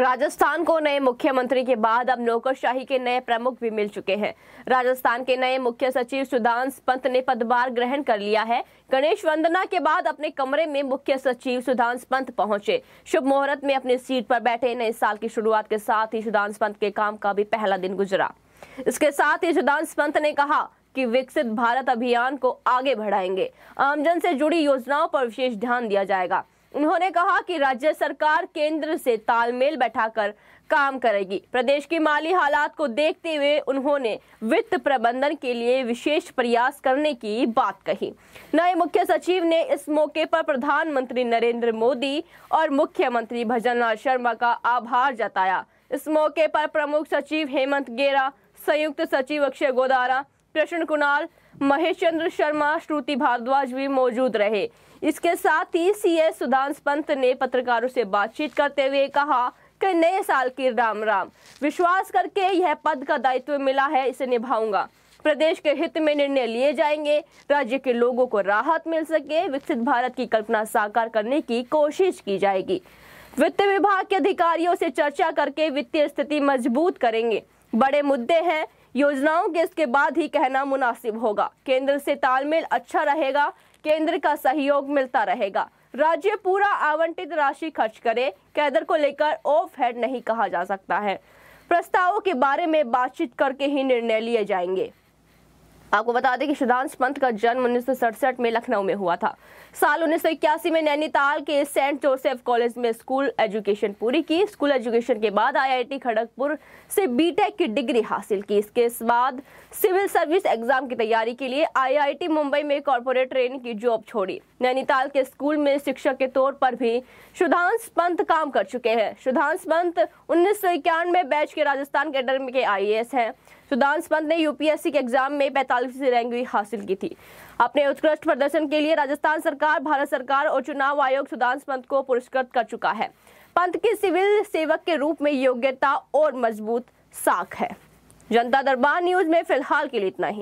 राजस्थान को नए मुख्यमंत्री के बाद अब नौकरशाही के नए प्रमुख भी मिल चुके हैं राजस्थान के नए मुख्य सचिव सुधांश पंत ने पदभार ग्रहण कर लिया है गणेश वंदना के बाद अपने कमरे में मुख्य सचिव सुधांश पंत पहुंचे शुभ मुहूर्त में अपनी सीट पर बैठे नए साल की शुरुआत के साथ ही सुधांश पंत के काम का भी पहला दिन गुजरा इसके साथ ही सुधांश पंत ने कहा कि विकसित भारत अभियान को आगे बढ़ाएंगे आमजन से जुड़ी योजनाओं पर विशेष ध्यान दिया जाएगा उन्होंने कहा कि राज्य सरकार केंद्र से तालमेल बैठाकर काम करेगी प्रदेश के माली हालात को देखते हुए उन्होंने वित्त प्रबंधन के लिए विशेष प्रयास करने की बात कही नए मुख्य सचिव ने इस मौके पर प्रधानमंत्री नरेंद्र मोदी और मुख्यमंत्री भजनलाल शर्मा का आभार जताया इस मौके पर प्रमुख सचिव हेमंत गेरा संयुक्त सचिव अक्षय गोदारा कृष्ण कुणाल महेश चंद्र शर्मा श्रुति भारद्वाज भी मौजूद रहे इसके साथ ही सीएस सुधांश पंत ने पत्रकारों से बातचीत करते हुए कहा कि नए साल की राम राम विश्वास करके यह पद का दायित्व मिला है इसे निभाऊंगा प्रदेश के हित में निर्णय लिए जाएंगे राज्य के लोगों को राहत मिल सके विकसित भारत की कल्पना साकार करने की कोशिश की जाएगी वित्त विभाग के अधिकारियों से चर्चा करके वित्तीय स्थिति मजबूत करेंगे बड़े मुद्दे हैं योजनाओं के इसके बाद ही कहना मुनासिब होगा केंद्र से तालमेल अच्छा रहेगा केंद्र का सहयोग मिलता रहेगा राज्य पूरा आवंटित राशि खर्च करे कैदर को लेकर ऑफ हेड नहीं कहा जा सकता है प्रस्तावों के बारे में बातचीत करके ही निर्णय लिए जाएंगे आपको बता दें कि सुधांश पंत का जन्म उन्नीस में लखनऊ में हुआ था साल उन्नीस में नैनीताल के सेंट जोसेफ कॉलेज में स्कूल एजुकेशन पूरी की स्कूल एजुकेशन के बाद आईआईटी खड़गपुर से बीटेक की डिग्री हासिल की इसके बाद सिविल सर्विस एग्जाम की तैयारी के लिए आईआईटी मुंबई में कॉरपोरेट ट्रेनिंग की जॉब छोड़ी नैनीताल के स्कूल में शिक्षक के तौर पर भी सुधांश पंत काम कर चुके हैं सुधांश पंत उन्नीस बैच के राजस्थान कैडर के आई हैं सुदान पंत ने यूपीएससी के एग्जाम में पैंतालीसवीं रैंक भी हासिल की थी अपने उत्कृष्ट प्रदर्शन के लिए राजस्थान सरकार भारत सरकार और चुनाव आयोग सुदान पंत को पुरस्कृत कर चुका है पंत की सिविल सेवक के रूप में योग्यता और मजबूत साख है जनता दरबार न्यूज में फिलहाल के लिए इतना ही